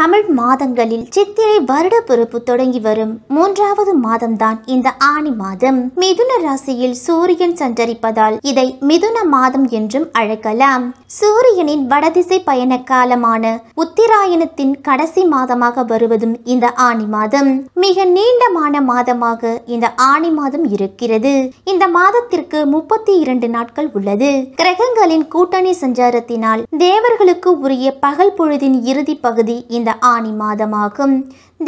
தமிழ் மாதங்களில் சித்திரை வருட பிறப்பு தொடங்கி வரும் மூன்றாவது மாதம்தான் இந்த ஆணி மாதம் மிதுன ராசியில் சூரியன் சஞ்சரிப்பதால் இதை மிதுன மாதம் என்றும் அழைக்கலாம் சூரியனின் வடதிசை பயண காலமான உத்திராயணத்தின் கடைசி மாதமாக வருவதும் இந்த ஆணி மாதம் மிக நீண்டமான மாதமாக இந்த ஆணி மாதம் இருக்கிறது இந்த மாதத்திற்கு முப்பத்தி இரண்டு நாட்கள் உள்ளது கிரகங்களின் கூட்டணி சஞ்சாரத்தினால் தேவர்களுக்கு உரிய பகல் பொழுதின் இறுதி பகுதி இந்த இந்த ஆணி மாதமாகும்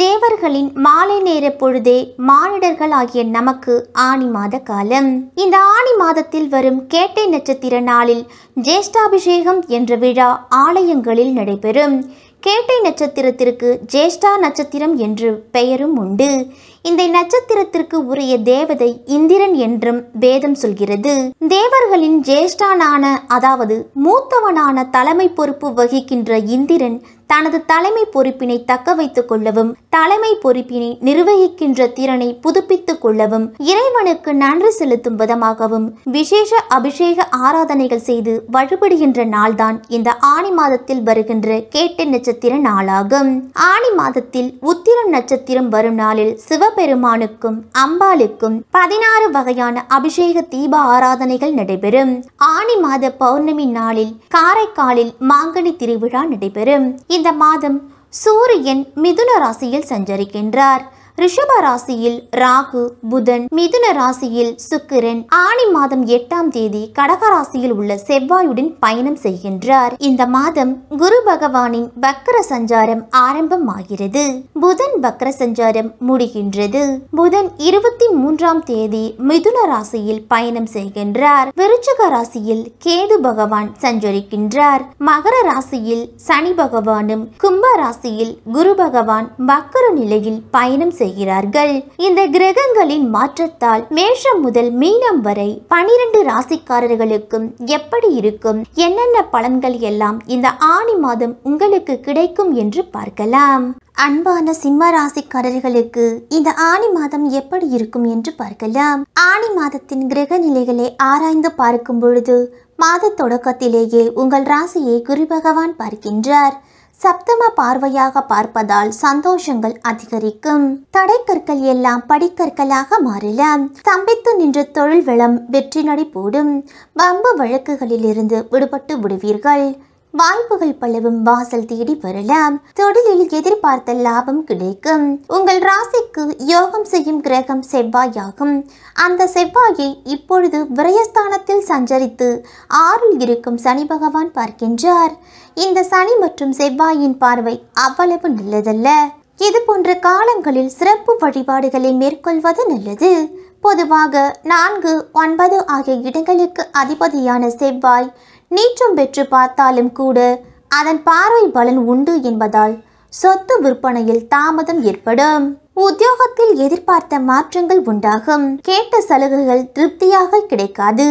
தேவர்களின் மாலை நேர பொழுதே மானிடர்கள் ஆகிய நமக்கு ஆணி மாத காலம் இந்த ஆணி மாதத்தில் வரும் கேட்டை நட்சத்திர நாளில் ஜேஷ்டாபிஷேகம் என்ற விழா ஆலயங்களில் நடைபெறும் கேட்டை நட்சத்திரத்திற்கு ஜேஷ்டா நட்சத்திரம் என்று பெயரும் உண்டு இந்த நட்சத்திரத்திற்கு உரிய தேவதை இந்திரன் என்றும் வேதம் சொல்கிறது தேவர்களின் ஜேஷ்டானான அதாவது மூத்தவனான தலைமை பொறுப்பு வகிக்கின்ற இந்திரன் தனது தலைமை பொறுப்பினை தக்க வைத்துக் கொள்ளவும் தலைமை பொறுப்பினை நிர்வகிக்கின்ற திறனை புதுப்பித்துக் கொள்ளவும் இறைவனுக்கு நன்றி செலுத்தும் விதமாகவும் விசேஷ அபிஷேக ஆராதனைகள் செய்து வழிபடுகின்ற நாள்தான் இந்த ஆணி மாதத்தில் வருகின்ற கேட்ட நட்சத்திர நாளாகும் ஆணி மாதத்தில் உத்திரம் நட்சத்திரம் வரும் நாளில் சிவபெருமானுக்கும் அம்பாளுக்கும் பதினாறு வகையான அபிஷேக தீப ஆராதனைகள் நடைபெறும் ஆணி மாத பௌர்ணமி நாளில் காரைக்காலில் மாங்கனி திருவிழா நடைபெறும் இந்த மாதம் சூரியன் மிதுன ராசியில் சஞ்சரிக்கின்றார் ரிஷப ராசியில் ராகு புதன் மிதுன ராசியில் சுக்கிரன் ஆணி மாதம் எட்டாம் தேதி கடக ராசியில் உள்ள செவ்வாயுடன் பயணம் செய்கின்றார் இந்த மாதம் குரு பகவானின் பக்கர சஞ்சாரம் ஆரம்பமாகிறது புதன் பக்கர சஞ்சாரம் முடிகின்றது புதன் இருபத்தி மூன்றாம் தேதி மிதுன ராசியில் பயணம் செய்கின்றார் விருச்சக ராசியில் கேது பகவான் சஞ்சரிக்கின்றார் மகர ராசியில் சனி பகவானும் கும்ப ராசியில் குரு பகவான் பக்கர நிலையில் பயணம் செய்கிறார்கள் இந்த கிரகங்களின் மாற்றத்தால் மேஷம் முதல் மீனம் வரை பனிரெண்டு ராசிக்காரர்களுக்கும் எப்படி இருக்கும் என்னென்ன பலன்கள் எல்லாம் இந்த ஆணி மாதம் உங்களுக்கு கிடைக்கும் என்று பார்க்கலாம் அன்பான சிம்ம ராசிக்காரர்களுக்கு இந்த ஆணி மாதம் எப்படி இருக்கும் என்று பார்க்கலாம் ஆணி மாதத்தின் கிரக நிலைகளை ஆராய்ந்து பார்க்கும் பொழுது மாத தொடக்கத்திலேயே உங்கள் ராசியை குரு பகவான் பார்க்கின்றார் சப்தம பார்வையாக பார்ப்பதால் சந்தோஷங்கள் அதிகரிக்கும் தடை கற்கள் எல்லாம் படிக்கற்களாக மாறில தம்பித்து நின்ற தொழில் வளம் வெற்றி நடை போடும் வம்பு வழக்குகளிலிருந்து விடுபட்டு விடுவீர்கள் வாய்ப்புகள் பலவும் வாசல் தேடி வரலாம் தொழிலில் எதிர்பார்த்த லாபம் கிடைக்கும் உங்கள் ராசிக்கு யோகம் செய்யும் கிரகம் செவ்வாயாகும் அந்த செவ்வாயை இப்பொழுது விரயஸ்தானத்தில் சஞ்சரித்து ஆறில் இருக்கும் சனி பகவான் பார்க்கின்றார் இந்த சனி மற்றும் செவ்வாயின் பார்வை அவ்வளவு நல்லதல்ல இது போன்ற காலங்களில் சிறப்பு வழிபாடுகளை மேற்கொள்வது நல்லது பொதுவாக நான்கு ஒன்பது ஆகிய இடங்களுக்கு அதிபதியான செவ்வாய் நீச்சம் பெற்று பார்த்தாலும் கூட அதன் பார்வை பலன் உண்டு என்பதால் சொத்து விற்பனையில் தாமதம் ஏற்படும் உத்தியோகத்தில் எதிர்பார்த்த மாற்றங்கள் உண்டாகும் கேட்ட சலுகைகள் திருப்தியாக கிடைக்காது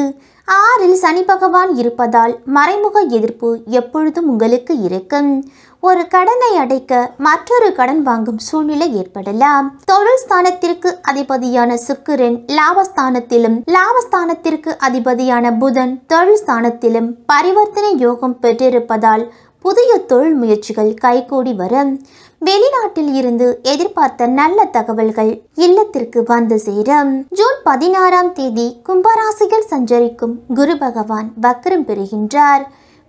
ஆறில் சனி பகவான் இருப்பதால் மறைமுக எதிர்ப்பு எப்பொழுதும் உங்களுக்கு இருக்கும் ஒரு கடனை அடைக்க மற்றொரு கடன் வாங்கும் சூழ்நிலை ஏற்படலாம் தொழில் ஸ்தானத்திற்கு அதிபதியான சுக்கிரன் லாபஸ்தானத்திலும் லாபஸ்தானத்திற்கு அதிபதியான புதன் தொழில் ஸ்தானத்திலும் பரிவர்த்தனை யோகம் பெற்றிருப்பதால் புதிய தொழில் முயற்சிகள் கைகூடி வரும் வெளிநாட்டில் இருந்து எதிர்பார்த்த நல்ல தகவல்கள் இல்லத்திற்கு வந்து சேரும் ஜூன் பதினாறாம் தேதி கும்பராசிகள் சஞ்சரிக்கும் குரு பகவான் வக்ரம் பெறுகின்றார்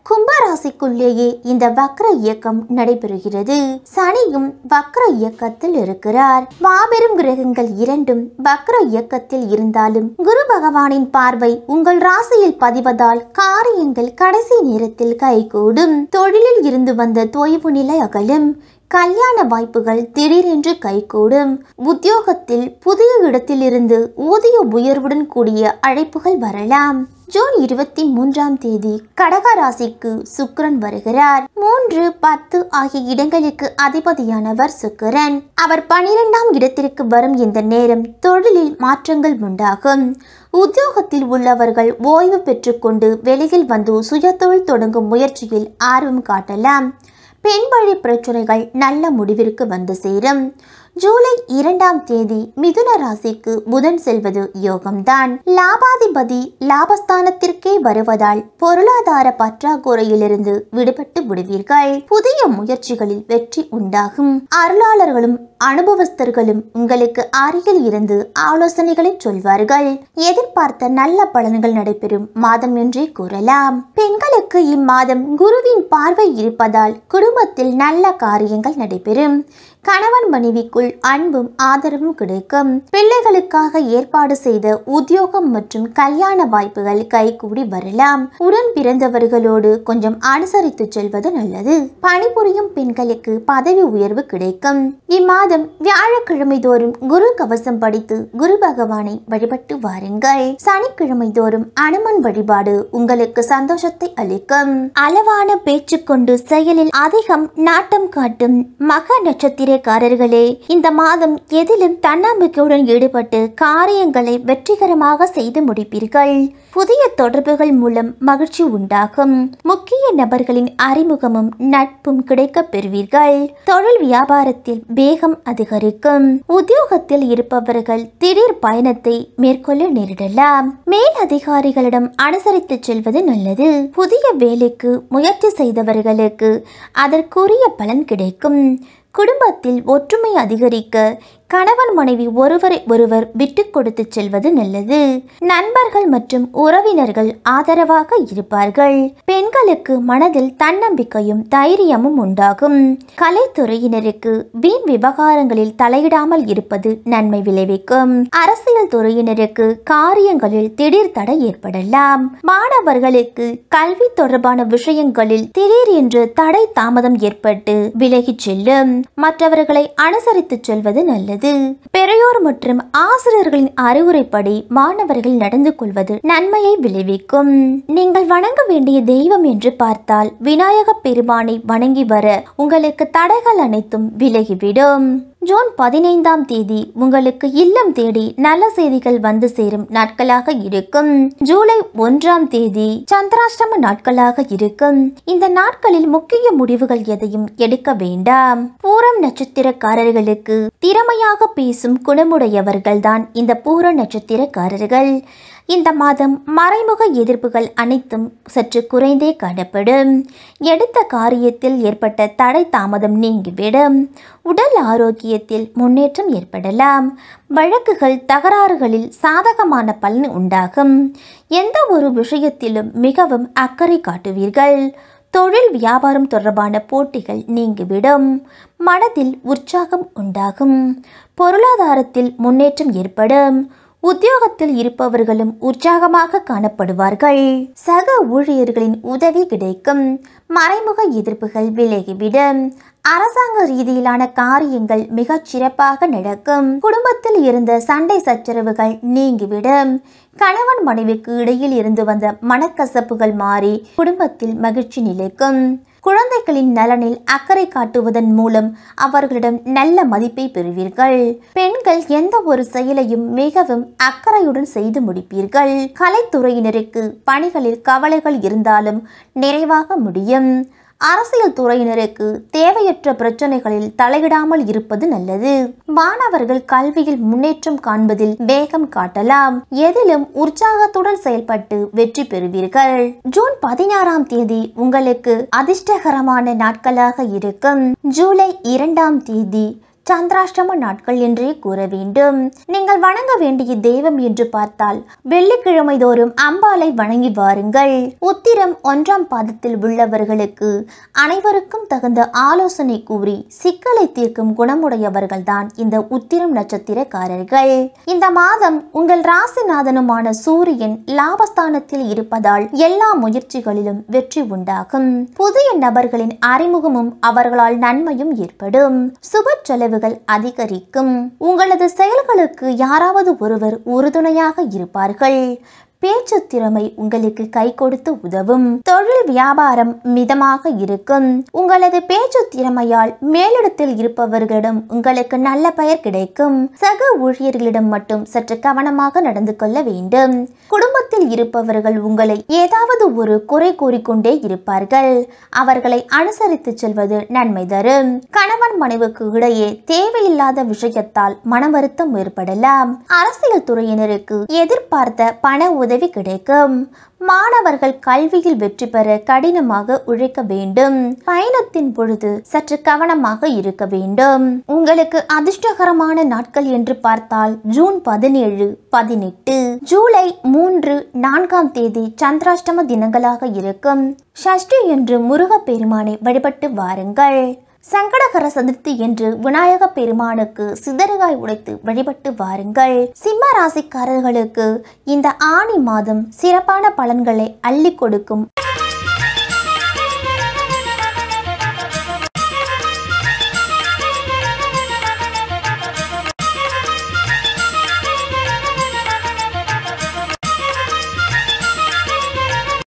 கும்பராசிக்குள்ளேயே இந்த வக்ர இயக்கம் நடைபெறுகிறது சனியும் வக்ர இயக்கத்தில் இருக்கிறார் மாபெரும் கிரகங்கள் இரண்டும் வக்ர இயக்கத்தில் இருந்தாலும் குரு பகவானின் பார்வை உங்கள் ராசியில் பதிவதால் காரியங்கள் கடைசி நேரத்தில் கைகூடும் தொழிலில் இருந்து வந்த தொய்வு நிலை அகலும் கல்யாண வாய்ப்புகள் திடீரென்று கைகூடும் உத்தியோகத்தில் புதிய இடத்திலிருந்து ஊதிய உயர்வுடன் கூடிய அழைப்புகள் வரலாம் ஜூன் இருபத்தி மூன்றாம் தேதி கடக ராசிக்கு சுக்கரன் வருகிறார் மூன்று பத்து ஆகிய இடங்களுக்கு அதிபதியானவர் சுக்கரன் அவர் பனிரெண்டாம் இடத்திற்கு வரும் இந்த நேரம் தொழிலில் மாற்றங்கள் உண்டாகும் உத்தியோகத்தில் உள்ளவர்கள் ஓய்வு பெற்றுக்கொண்டு வெளியில் வந்து சுயதொழில் தொடங்கும் முயற்சியில் ஆர்வம் காட்டலாம் பெண் வழி பிரச்சனைகள் நல்ல முடிவிற்கு வந்து சேரும் ஜூலை இரண்டாம் தேதி மிதுன ராசிக்கு புதன் செல்வது யோகம்தான் லாபாதிபதி லாபஸ்தானத்திற்கே வருவதால் பொருளாதார பற்றாக்குறையிலிருந்து விடுபட்டு விடுவீர்கள் புதிய முயற்சிகளில் வெற்றி உண்டாகும் அருளாளர்களும் அனுபவஸ்தர்களும் உங்களுக்கு அருகில் இருந்து ஆலோசனைகளை சொல்வார்கள் எதிர்பார்த்த நல்ல பலன்கள் நடைபெறும் மாதம் என்றே கூறலாம் பெண்களுக்கு இம்மாதம் குருவின் பார்வை இருப்பதால் குடும்பத்தில் நல்ல காரியங்கள் நடைபெறும் கணவன் மனைவிக்குள் அன்பும் ஆதரவும் கிடைக்கும் பிள்ளைகளுக்காக ஏற்பாடு செய்த உத்தியோகம் மற்றும் கல்யாண வாய்ப்புகள் கைகூடி வரலாம் உடன் பிறந்தவர்களோடு கொஞ்சம் அனுசரித்து செல்வது நல்லது பணிபுரியும் பெண்களுக்கு பதவி உயர்வு கிடைக்கும் இம்மாதம் வியாழக்கிழமை தோறும் குரு கவசம் படித்து குரு பகவானை வழிபட்டு வாருங்கள் சனிக்கிழமை தோறும் அனுமன் வழிபாடு உங்களுக்கு சந்தோஷத்தை அளிக்கும் அளவான பேச்சு கொண்டு செயலில் அதிகம் நாட்டம் காட்டும் மக நட்சத்திர பைத்தியக்காரர்களே இந்த மாதம் எதிலும் தன்னம்பிக்கையுடன் ஈடுபட்டு காரியங்களை வெற்றிகரமாக செய்து முடிப்பீர்கள் புதிய தொடர்புகள் மூலம் மகிழ்ச்சி உண்டாகும் முக்கிய நபர்களின் அறிமுகமும் நட்பும் கிடைக்க பெறுவீர்கள் தொழில் வியாபாரத்தில் வேகம் அதிகரிக்கும் உத்தியோகத்தில் இருப்பவர்கள் திடீர் பயணத்தை மேற்கொள்ள நேரிடலாம் மேல் அதிகாரிகளிடம் அனுசரித்து செல்வது நல்லது புதிய வேலைக்கு முயற்சி செய்தவர்களுக்கு அதற்குரிய பலன் கிடைக்கும் குடும்பத்தில் ஒற்றுமை அதிகரிக்க கணவன் மனைவி ஒருவரை ஒருவர் விட்டு கொடுத்து செல்வது நல்லது நண்பர்கள் மற்றும் உறவினர்கள் ஆதரவாக இருப்பார்கள் பெண்களுக்கு மனதில் தன்னம்பிக்கையும் தைரியமும் உண்டாகும் கலைத்துறையினருக்கு வீண் விவகாரங்களில் தலையிடாமல் இருப்பது நன்மை விளைவிக்கும் அரசியல் துறையினருக்கு காரியங்களில் திடீர் தடை ஏற்படலாம் மாணவர்களுக்கு கல்வி தொடர்பான விஷயங்களில் திடீர் என்று தடை தாமதம் ஏற்பட்டு விலகிச் செல்லும் மற்றவர்களை அனுசரித்து செல்வது நல்லது உள்ளது பெரியோர் மற்றும் ஆசிரியர்களின் அறிவுரைப்படி மாணவர்கள் நடந்து கொள்வது நன்மையை விளைவிக்கும் நீங்கள் வணங்க வேண்டிய தெய்வம் என்று பார்த்தால் விநாயக பெருமானை வணங்கி வர உங்களுக்கு தடைகள் அனைத்தும் விலகிவிடும் ஜூன் பதினைந்தாம் தேதி உங்களுக்கு இல்லம் தேடி நல்ல செய்திகள் வந்து சேரும் நாட்களாக இருக்கும் ஜூலை ஒன்றாம் தேதி சந்திராஷ்டம நாட்களாக இருக்கும் இந்த நாட்களில் முக்கிய முடிவுகள் எதையும் எடுக்க வேண்டாம் பூரம் நட்சத்திரக்காரர்களுக்கு திறமையாக பேசும் குணமுடையவர்கள் தான் இந்த பூர நட்சத்திரக்காரர்கள் இந்த மாதம் மறைமுக எதிர்ப்புகள் அனைத்தும் சற்று குறைந்தே காணப்படும் எடுத்த காரியத்தில் ஏற்பட்ட தடை தாமதம் நீங்கிவிடும் உடல் ஆரோக்கியத்தில் முன்னேற்றம் ஏற்படலாம் வழக்குகள் தகராறுகளில் சாதகமான பலன் உண்டாகும் எந்த ஒரு விஷயத்திலும் மிகவும் அக்கறை காட்டுவீர்கள் தொழில் வியாபாரம் தொடர்பான போட்டிகள் நீங்கிவிடும் மனதில் உற்சாகம் உண்டாகும் பொருளாதாரத்தில் முன்னேற்றம் ஏற்படும் உத்தியோகத்தில் இருப்பவர்களும் உற்சாகமாக காணப்படுவார்கள் சக ஊழியர்களின் உதவி கிடைக்கும் மறைமுக எதிர்ப்புகள் விலகிவிடும் அரசாங்க ரீதியிலான காரியங்கள் மிக சிறப்பாக நடக்கும் குடும்பத்தில் இருந்த சண்டை சச்சரவுகள் நீங்கிவிடும் கணவன் மனைவிக்கு இடையில் இருந்து வந்த மனக்கசப்புகள் மாறி குடும்பத்தில் மகிழ்ச்சி நிலைக்கும் குழந்தைகளின் நலனில் அக்கறை காட்டுவதன் மூலம் அவர்களிடம் நல்ல மதிப்பை பெறுவீர்கள் பெண்கள் எந்த ஒரு செயலையும் மிகவும் அக்கறையுடன் செய்து முடிப்பீர்கள் கலைத்துறையினருக்கு பணிகளில் கவலைகள் இருந்தாலும் நிறைவாக முடியும் அரசியல் துறையினருக்கு தேவையற்ற பிரச்சனைகளில் தலையிடாமல் இருப்பது நல்லது மாணவர்கள் கல்வியில் முன்னேற்றம் காண்பதில் வேகம் காட்டலாம் எதிலும் உற்சாகத்துடன் செயல்பட்டு வெற்றி பெறுவீர்கள் ஜூன் பதினாறாம் தேதி உங்களுக்கு அதிர்ஷ்டகரமான நாட்களாக இருக்கும் ஜூலை இரண்டாம் தேதி சந்திராஷ்டம நாட்கள் என்றே கூற வேண்டும் நீங்கள் வணங்க வேண்டிய தெய்வம் என்று பார்த்தால் வெள்ளிக்கிழமை தோறும் அம்பாலை வணங்கி வாருங்கள் உத்திரம் ஒன்றாம் பாதத்தில் உள்ளவர்களுக்கு அனைவருக்கும் தகுந்த ஆலோசனை கூறி சிக்கலை தீர்க்கும் குணமுடையவர்கள்தான் இந்த உத்திரம் நட்சத்திரக்காரர்கள் இந்த மாதம் உங்கள் ராசிநாதனுமான சூரியன் லாபஸ்தானத்தில் இருப்பதால் எல்லா முயற்சிகளிலும் வெற்றி உண்டாகும் புதிய நபர்களின் அறிமுகமும் அவர்களால் நன்மையும் ஏற்படும் சுப செலவு செலவுகள் அதிகரிக்கும் உங்களது செயல்களுக்கு யாராவது ஒருவர் உறுதுணையாக இருப்பார்கள் பேச்சு திறமை உங்களுக்கு கை கொடுத்து உதவும் தொழில் வியாபாரம் மிதமாக இருக்கும் உங்களது பேச்சு திறமையால் மேலிடத்தில் இருப்பவர்களிடம் உங்களுக்கு நல்ல பெயர் கிடைக்கும் சக ஊழியர்களிடம் மட்டும் சற்று கவனமாக நடந்து கொள்ள வேண்டும் குடும்பத்தில் இருப்பவர்கள் உங்களை ஏதாவது ஒரு குறை கூறிக்கொண்டே இருப்பார்கள் அவர்களை அனுசரித்து செல்வது நன்மை தரும் கணவன் மனைவுக்கு இடையே தேவையில்லாத விஷயத்தால் மன வருத்தம் ஏற்படலாம் அரசியல் துறையினருக்கு எதிர்பார்த்த பண உதவி உதவி கிடைக்கும் மாணவர்கள் கல்வியில் வெற்றி பெற கடினமாக உழைக்க வேண்டும் பயணத்தின் பொழுது சற்று கவனமாக இருக்க வேண்டும் உங்களுக்கு அதிர்ஷ்டகரமான நாட்கள் என்று பார்த்தால் ஜூன் பதினேழு பதினெட்டு ஜூலை மூன்று நான்காம் தேதி சந்திராஷ்டம தினங்களாக இருக்கும் ஷஷ்டி என்று முருகப் பெருமானை வழிபட்டு வாருங்கள் சங்கடகர சதுர்த்தி என்று விநாயக பெருமானுக்கு சிதறுகாய் உடைத்து வழிபட்டு வாருங்கள் சிம்ம ராசிக்காரர்களுக்கு இந்த ஆணி மாதம் சிறப்பான பலன்களை அள்ளி கொடுக்கும்